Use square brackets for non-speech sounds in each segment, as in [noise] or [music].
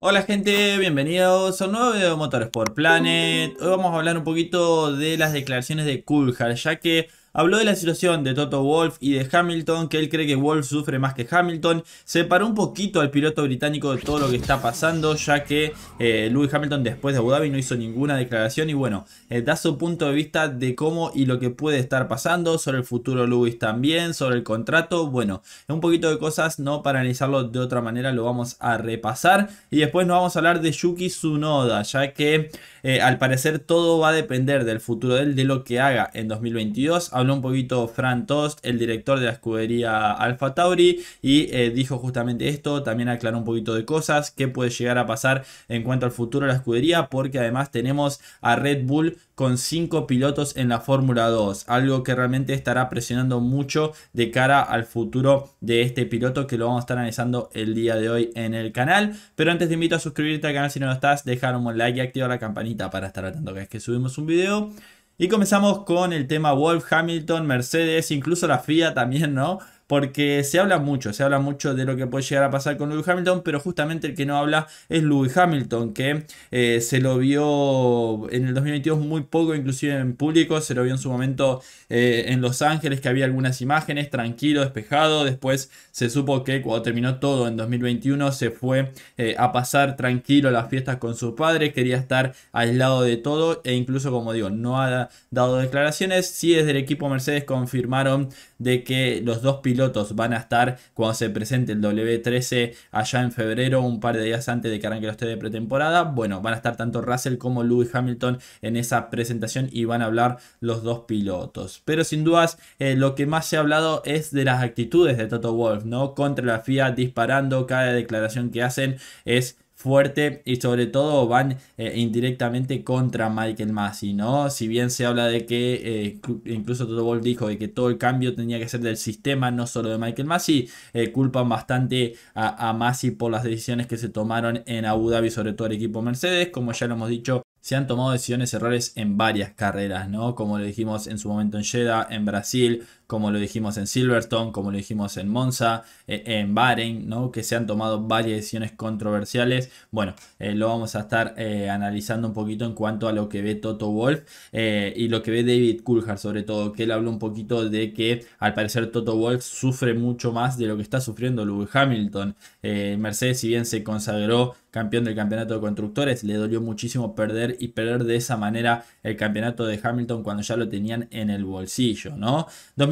Hola gente, bienvenidos a un nuevo video de por Planet. Hoy vamos a hablar un poquito de las declaraciones de Kulhar ya que Habló de la situación de Toto Wolf y de Hamilton, que él cree que Wolf sufre más que Hamilton. Separó un poquito al piloto británico de todo lo que está pasando, ya que eh, Lewis Hamilton después de Abu Dhabi no hizo ninguna declaración. Y bueno, eh, da su punto de vista de cómo y lo que puede estar pasando, sobre el futuro Lewis también, sobre el contrato. Bueno, un poquito de cosas, ¿no? Para analizarlo de otra manera lo vamos a repasar. Y después nos vamos a hablar de Yuki Tsunoda, ya que eh, al parecer todo va a depender del futuro de él, de lo que haga en 2022 un poquito Fran Tost, el director de la escudería Alfa Tauri, y eh, dijo justamente esto, también aclaró un poquito de cosas, que puede llegar a pasar en cuanto al futuro de la escudería, porque además tenemos a Red Bull con cinco pilotos en la Fórmula 2, algo que realmente estará presionando mucho de cara al futuro de este piloto que lo vamos a estar analizando el día de hoy en el canal. Pero antes te invito a suscribirte al canal si no lo estás, dejar un like y activar la campanita para estar atento cada vez que subimos un video. Y comenzamos con el tema Wolf, Hamilton, Mercedes, incluso la FIA también, ¿no? porque se habla mucho, se habla mucho de lo que puede llegar a pasar con Louis Hamilton, pero justamente el que no habla es Louis Hamilton, que eh, se lo vio en el 2022 muy poco, inclusive en público, se lo vio en su momento eh, en Los Ángeles, que había algunas imágenes, tranquilo, despejado, después se supo que cuando terminó todo en 2021 se fue eh, a pasar tranquilo las fiestas con su padre, quería estar aislado de todo e incluso como digo, no ha dado declaraciones, sí desde el equipo Mercedes confirmaron de que los dos pilotos pilotos van a estar cuando se presente el W13 allá en febrero, un par de días antes de que arranque los test de pretemporada. Bueno, van a estar tanto Russell como Lewis Hamilton en esa presentación y van a hablar los dos pilotos. Pero sin dudas, eh, lo que más se ha hablado es de las actitudes de Toto Wolf, ¿no? Contra la FIA, disparando, cada declaración que hacen es fuerte y sobre todo van eh, indirectamente contra Michael Masi, ¿no? Si bien se habla de que, eh, incluso Toto dijo de que todo el cambio tenía que ser del sistema, no solo de Michael Masi. Eh, culpan bastante a, a por las decisiones que se tomaron en Abu Dhabi, sobre todo el equipo Mercedes, como ya lo hemos dicho se han tomado decisiones errores en varias carreras, ¿no? Como lo dijimos en su momento en Jeddah, en Brasil, como lo dijimos en Silverstone, como lo dijimos en Monza, eh, en Bahrein, ¿no? que se han tomado varias decisiones controversiales. Bueno, eh, lo vamos a estar eh, analizando un poquito en cuanto a lo que ve Toto Wolf y lo que ve David Coulthard sobre todo, que él habló un poquito de que al parecer Toto Wolf sufre mucho más de lo que está sufriendo Lewis Hamilton. Mercedes, si bien se consagró campeón del campeonato de constructores, le dolió muchísimo perder y perder de esa manera el campeonato de Hamilton cuando ya lo tenían en el bolsillo, ¿no?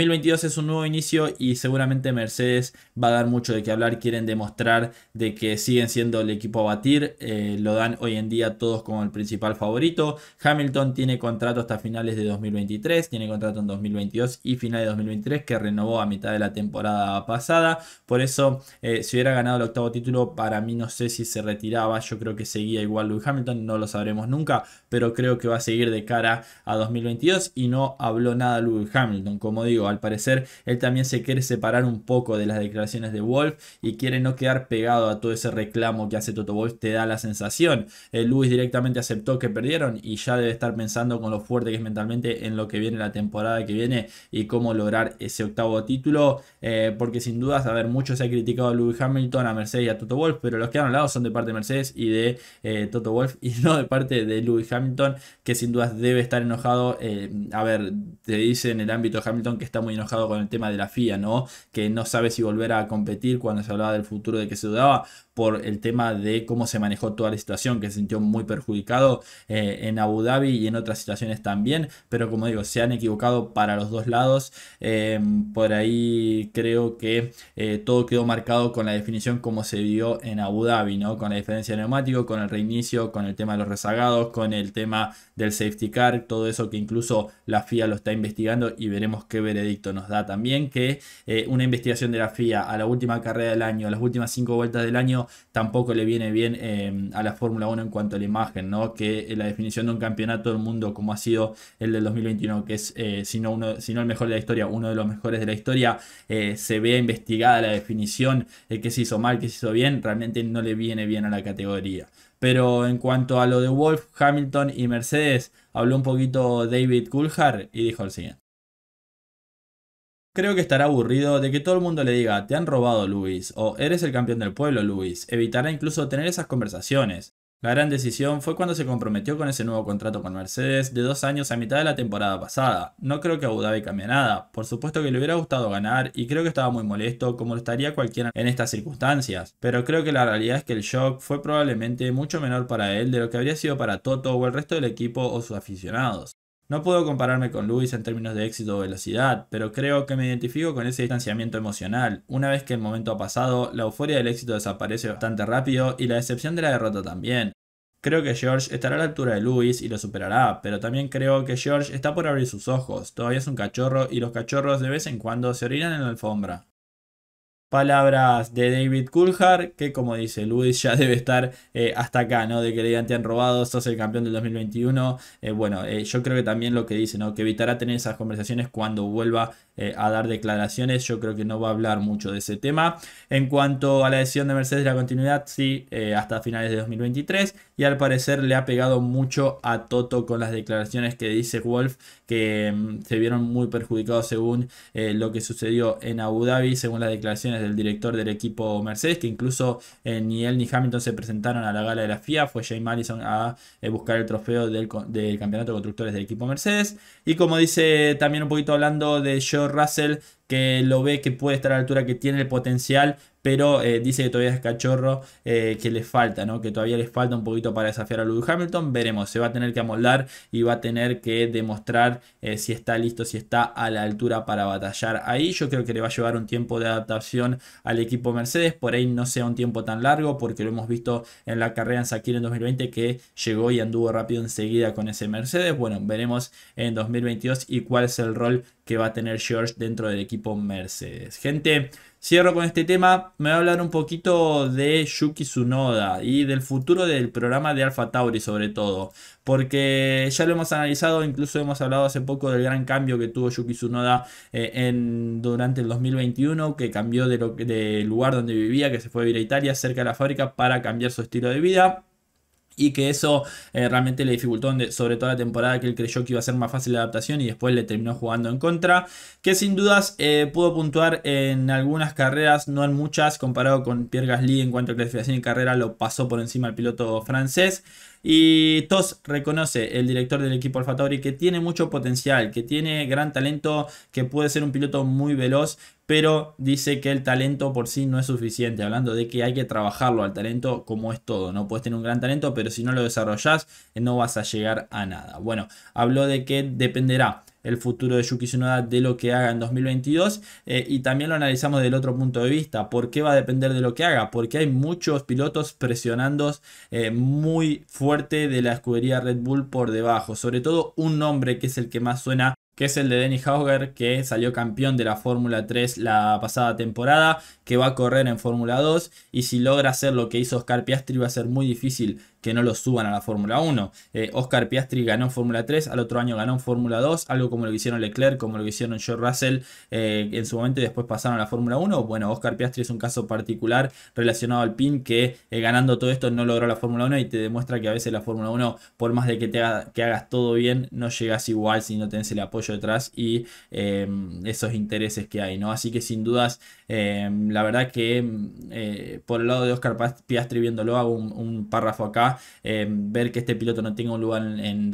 2022 es un nuevo inicio y seguramente Mercedes va a dar mucho de qué hablar. Quieren demostrar de que siguen siendo el equipo a batir. Eh, lo dan hoy en día todos como el principal favorito. Hamilton tiene contrato hasta finales de 2023, tiene contrato en 2022 y final de 2023 que renovó a mitad de la temporada pasada. Por eso, eh, si hubiera ganado el octavo título, para mí no sé si se retiraba. Yo creo que seguía igual Lewis Hamilton, no lo sabremos nunca, pero creo que va a seguir de cara a 2022 y no habló nada Lewis Hamilton. Como digo, al parecer, él también se quiere separar un poco de las declaraciones de Wolf y quiere no quedar pegado a todo ese reclamo que hace Toto Wolf, te da la sensación. Eh, Luis directamente aceptó que perdieron y ya debe estar pensando con lo fuerte que es mentalmente en lo que viene la temporada que viene y cómo lograr ese octavo título. Eh, porque sin dudas, a ver, mucho se ha criticado a Lewis Hamilton, a Mercedes y a Toto Wolf, pero los que han hablado son de parte de Mercedes y de eh, Toto Wolf [laughs] y no de parte de Lewis Hamilton, que sin dudas debe estar enojado. Eh, a ver, te dice en el ámbito Hamilton que está muy enojado con el tema de la FIA, ¿no? Que no sabe si volver a competir cuando se hablaba del futuro de que se dudaba por el tema de cómo se manejó toda la situación, que se sintió muy perjudicado eh, en Abu Dhabi y en otras situaciones también, pero como digo, se han equivocado para los dos lados, em, por ahí creo que eh, todo quedó marcado con la definición como se vio en Abu Dhabi, ¿no? con la diferencia de neumático, con el reinicio, con el tema de los rezagados, con el tema del safety car, todo eso que incluso la FIA lo está investigando y veremos qué veredicto nos da también, que eh, una investigación de la FIA a la última carrera del año, a las últimas cinco vueltas del año, Tampoco le viene bien eh, a la Fórmula 1 en cuanto a la imagen, ¿no? Que eh, la definición de un campeonato del mundo como ha sido el del 2021, que es, eh, si, no uno, el mejor de la historia, uno de los mejores de la historia, se vea investigada la definición, que se hizo mal, que se hizo bien, realmente no le viene bien a la categoría. Pero en cuanto a lo de Wolf, Hamilton y Mercedes, habló un poquito David Coulthard y dijo el siguiente. Creo que estará aburrido de que todo el mundo le diga, te han robado Luis, o eres el campeón del pueblo Luis. Evitará incluso tener esas conversaciones. La gran decisión fue cuando se comprometió con ese nuevo contrato con Mercedes de dos años a mitad de la temporada pasada. No creo que Abu Dhabi cambie nada. Por supuesto que le hubiera gustado ganar y creo que estaba muy molesto como lo estaría cualquiera en estas circunstancias. Pero creo que la realidad es que el shock fue probablemente mucho menor para él de lo que habría sido para Toto o el resto del equipo o sus aficionados. No puedo compararme con Luis en términos de éxito o velocidad, pero creo que me identifico con ese distanciamiento emocional. Una vez que el momento ha pasado, la euforia del éxito desaparece bastante rápido y la decepción de la derrota también. Creo que George estará a la altura de Luis y lo superará, pero también creo que George está por abrir sus ojos, todavía es un cachorro y los cachorros de vez en cuando se orinan en la alfombra. Palabras de David Coulthard, que como dice Luis, ya [laughs] debe estar eh, hasta acá, ¿no? De que le digan te han robado, sos el campeón del 2021. Eh, bueno, eh, yo creo que también lo que dice, ¿no? Que evitará tener esas conversaciones cuando vuelva eh, a dar declaraciones. Yo creo que no va a hablar mucho de ese tema. En cuanto a la decisión de Mercedes de la continuidad, sí, eh, hasta finales de 2023. Y al parecer le ha pegado mucho a Toto con las declaraciones que dice Wolf, que mm, se vieron muy perjudicados según eh, lo que sucedió en Abu Dhabi, según las declaraciones del director del equipo Mercedes, que incluso ni él ni Hamilton se presentaron a la gala de la FIA. Fue Jay Madison a buscar el trofeo del, del campeonato de constructores del equipo Mercedes. Y como dice también un poquito hablando de George Russell que lo ve que puede estar a la altura, que tiene el potencial, pero eh, dice que todavía es cachorro, eh, que le falta, ¿no? que todavía le falta un poquito para desafiar a Lewis Hamilton. Veremos, se va a tener que amoldar y va a tener que demostrar eh, si está listo, si está a la altura para batallar ahí. Yo creo que le va a llevar un tiempo de adaptación al equipo Mercedes, por ahí no sea un tiempo tan largo, porque lo hemos visto en la carrera en Sakir en 2020 que llegó y anduvo rápido enseguida con ese Mercedes. Bueno, veremos en 2022 y cuál es el rol que va a tener George dentro del equipo Mercedes. Gente, cierro con este tema. Me voy a hablar un poquito de Yuki Tsunoda y del futuro del programa de Alpha Tauri sobre todo. Porque ya lo hemos analizado, incluso hemos hablado hace poco del gran cambio que tuvo Yuki Tsunoda eh, en, durante el 2021, que cambió del de lugar donde vivía, que se fue a vivir a Italia, cerca de la fábrica, para cambiar su estilo de vida y que eso eh, realmente le dificultó sobre toda la temporada que él creyó que iba a ser más fácil la adaptación y después le terminó jugando en contra, que sin dudas eh, pudo puntuar en algunas carreras, no en muchas, comparado con Pierre Gasly en cuanto a clasificación y carrera lo pasó por encima al piloto francés. Y TOS reconoce, el director del equipo AlphaTauri, que tiene mucho potencial, que tiene gran talento, que puede ser un piloto muy veloz, pero dice que el talento por sí no es suficiente, hablando de que hay que trabajarlo al talento como es todo, no puedes tener un gran talento, pero si no lo desarrollas eh, no vas a llegar a nada. Bueno, habló de que dependerá el futuro de Yuki Tsunoda de lo que haga en 2022 eh, y también lo analizamos del otro punto de vista, por qué va a depender de lo que haga, porque hay muchos pilotos presionando eh, muy fuerte de la escudería Red Bull por debajo, sobre todo un nombre que es el que más suena que es el de Denny Hauger, que salió campeón de la Fórmula 3 la pasada temporada, que va a correr en Fórmula 2, y si logra hacer lo que hizo Oscar Piastri va a ser muy difícil que no lo suban a la Fórmula 1. Eh, Oscar Piastri ganó Fórmula 3, al otro año ganó Fórmula 2, algo como lo que hicieron Leclerc, como lo que hicieron George Russell eh, en su momento y después pasaron a la Fórmula 1. Bueno, Oscar Piastri es un caso particular relacionado al PIN que eh, ganando todo esto no logró la Fórmula 1 y te demuestra que a veces la Fórmula 1, por más de que, te que hagas todo bien, no llegas igual si no tenés el apoyo detrás y em, esos intereses que hay, ¿no? Así que sin dudas, em, la verdad que em, por el lado de Oscar Piastri viéndolo, hago un párrafo acá eh, ver que este piloto no tenga un lugar en, en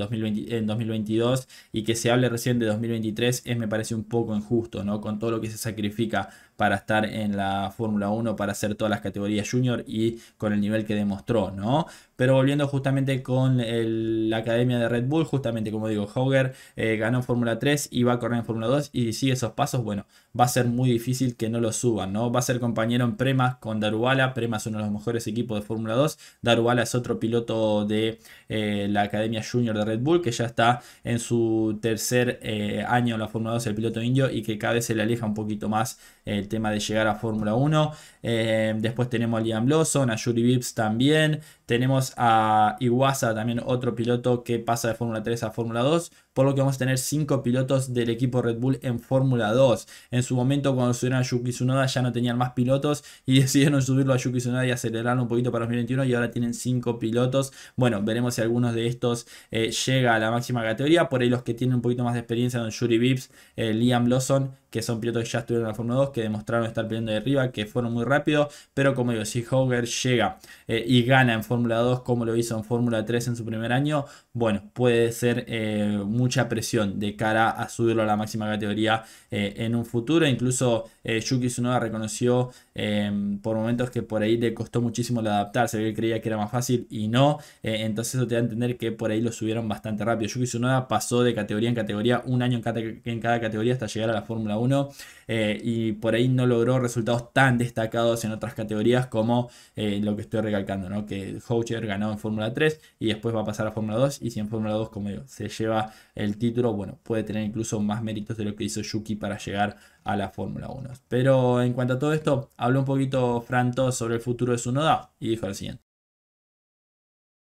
2022 y que se hable recién de 2023 es, me parece un poco injusto, ¿no? Con todo lo que se sacrifica para estar en la Fórmula 1, para hacer todas las categorías junior y con el nivel que demostró, ¿no? Pero volviendo justamente con la academia de Red Bull, justamente como digo, Hauger eh, ganó Fórmula 3 y va a correr en Fórmula 2 y sigue esos pasos, bueno, va a ser muy difícil que no lo suban, ¿no? Va a ser compañero en Prema con Darubala, Prema es uno de los mejores equipos de Fórmula 2, Darubala es otro piloto de eh, la Academia Junior de Red Bull, que ya está en su tercer eh, año en la Fórmula 2, el piloto indio, y que cada vez se le aleja un poquito más el tema de llegar a Fórmula 1. Eh, después tenemos a Liam Lawson, a Yuri Vips también. Tenemos a Iwasa, también otro piloto que pasa de Fórmula 3 a Fórmula 2. Por lo que vamos a tener 5 pilotos del equipo Red Bull en Fórmula 2. En su momento, cuando subieron a Yuki Tsunoda, ya no tenían más pilotos y [laughs] decidieron subirlo a Yuki Tsunoda y acelerarlo un poquito para 2021. Y ahora tienen 5 pilotos. Bueno, veremos si algunos de estos eh, llega a la máxima categoría. Por ahí los que tienen un poquito más de experiencia son Yuri Vips, eh, Liam Lawson, que son pilotos que ya estuvieron en la Fórmula 2, que demostraron estar peleando de arriba, que fueron muy rápido, pero como digo, si Hoger llega eh, y gana en Fórmula 2 como lo hizo en Fórmula 3 en su primer año, bueno, puede ser eh, mucha presión de cara a subirlo a la máxima categoría eh, en un futuro, incluso eh, Yuki Tsunoda reconoció em, por momentos que por ahí le costó muchísimo el adaptarse, él creía que era más fácil y no. Eh, entonces eso te da a entender que por ahí lo subieron bastante rápido. Yuki Tsunoda pasó de categoría en categoría, un año en cada, categoría hasta llegar a la Fórmula 1 eh, y por ahí no logró resultados tan destacados en otras categorías como lo que estoy recalcando, ¿no? que Houcher ganó en Fórmula 3 y después va a pasar a Fórmula 2 y si en Fórmula 2, como digo, se lleva el título, bueno, puede tener incluso más méritos de lo que hizo Yuki para llegar a la Fórmula 1. Pero en cuanto a todo esto, habló un poquito Franto, sobre el futuro de su noda y dijo lo siguiente.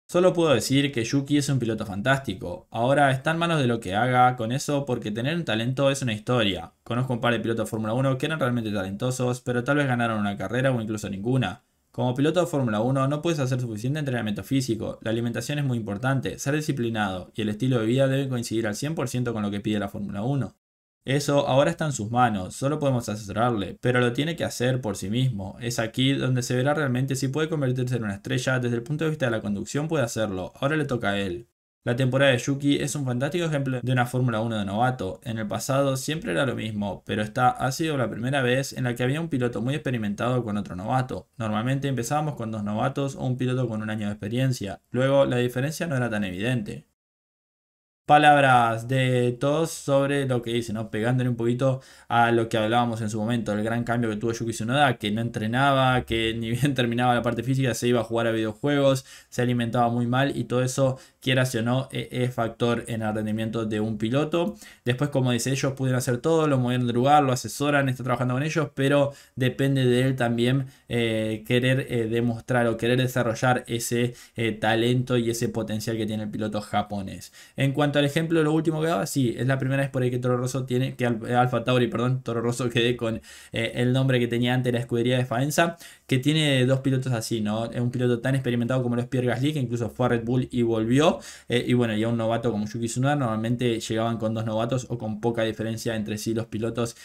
Solo puedo decir que Yuki es un piloto fantástico. Ahora está en manos de lo que haga con eso porque tener un talento es una historia. Conozco un par de pilotos de Fórmula 1 que eran realmente talentosos, pero tal vez ganaron una carrera o incluso ninguna. Como piloto de Fórmula 1 no puedes hacer suficiente entrenamiento físico, la alimentación es muy importante, ser disciplinado y el estilo de vida deben coincidir al 100% con lo que pide la Fórmula 1. Eso ahora está en sus manos, solo podemos asesorarle, pero lo tiene que hacer por sí mismo. Es aquí donde se verá realmente si puede convertirse en una estrella, desde el punto de vista de la conducción puede hacerlo, ahora le toca a él. La temporada de Yuki es un fantástico ejemplo de una Fórmula 1 de novato. En el pasado siempre era lo mismo, pero esta ha sido la primera vez en la que había un piloto muy experimentado con otro novato. Normalmente empezábamos con dos novatos o un piloto con un año de experiencia, luego la diferencia no era tan evidente palabras de todos sobre lo que dice, ¿no? Pegándole un poquito a lo que hablábamos en su momento, el gran cambio que tuvo Yuki Tsunoda, que no entrenaba, que [laughs] ni bien terminaba la parte física, se iba a jugar a videojuegos, se alimentaba muy mal y todo eso, quieras o no, e-, es factor en el rendimiento de un piloto. Después, como dice, ellos pudieron hacer todo, lo movieron de lugar, lo asesoran, está trabajando con ellos, pero depende de él también eh, querer eh, demostrar o querer desarrollar ese eh, talento y ese potencial que tiene el piloto japonés. En cuanto el ejemplo, lo último que daba, sí, es la primera vez por ahí que Toro Rosso tiene, que Alfa eh, Tauri, perdón, Toro Rosso [laughs] quedé con eh, el nombre que tenía antes la escudería de Faenza, que tiene dos pilotos así, ¿no? es Un piloto tan experimentado como los es Pierre Gasly, que incluso fue a Red Bull y volvió, eh, y bueno, ya un novato como Yuki Tsunoda, normalmente llegaban con dos novatos o con poca diferencia entre sí los pilotos,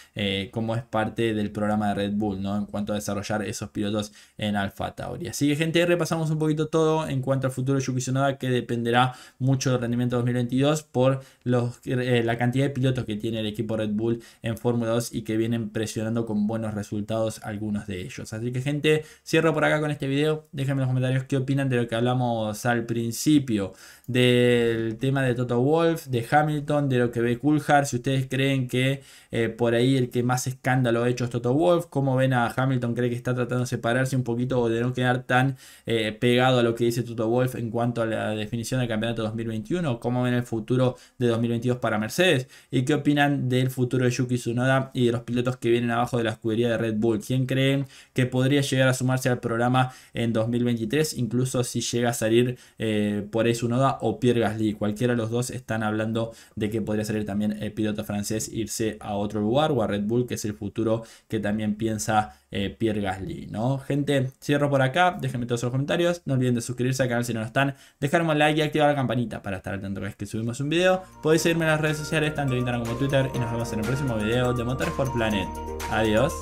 como es parte del programa de Red Bull, ¿no? En cuanto a desarrollar esos pilotos en Alfa Tauri. Así que, gente, repasamos un poquito todo en cuanto al futuro de Yuki Tsunoda, que dependerá mucho del rendimiento 2022 por los, eh, la cantidad de pilotos que tiene el equipo Red Bull en Fórmula 2 y que vienen presionando con buenos resultados algunos de ellos. Así que gente, cierro por acá con este video. Déjenme en los comentarios qué opinan de lo que hablamos al principio del tema de Toto Wolf, de Hamilton, de lo que ve Coulthard. Si ustedes creen que eh, por ahí el que más escándalo ha hecho es Toto Wolf, cómo ven a Hamilton, cree que está tratando de separarse un poquito o de no quedar tan eh, pegado a lo que dice Toto Wolf en cuanto a la definición del campeonato 2021, cómo ven el futuro de 2022 para Mercedes? ¿Y qué opinan del futuro de Yuki Tsunoda y de los pilotos que vienen abajo de la escudería de Red Bull? ¿Quién creen que podría llegar a sumarse al programa en 2023? Incluso si llega a salir eh, por ahí Tsunoda o Pierre Gasly. Cualquiera de los dos están hablando de que podría salir también el piloto francés irse a otro lugar o a Red Bull, que es el futuro que también piensa eh, Pierre Gasly, ¿no? Gente, cierro por acá, déjenme todos los comentarios, no olviden de suscribirse al canal si no lo están, dejarme un like y activar la campanita para estar al tanto cada vez que subimos un video, podéis seguirme en las redes sociales, tanto en Instagram como Twitter, y nos vemos en el próximo video de Motorsport Planet. Adiós.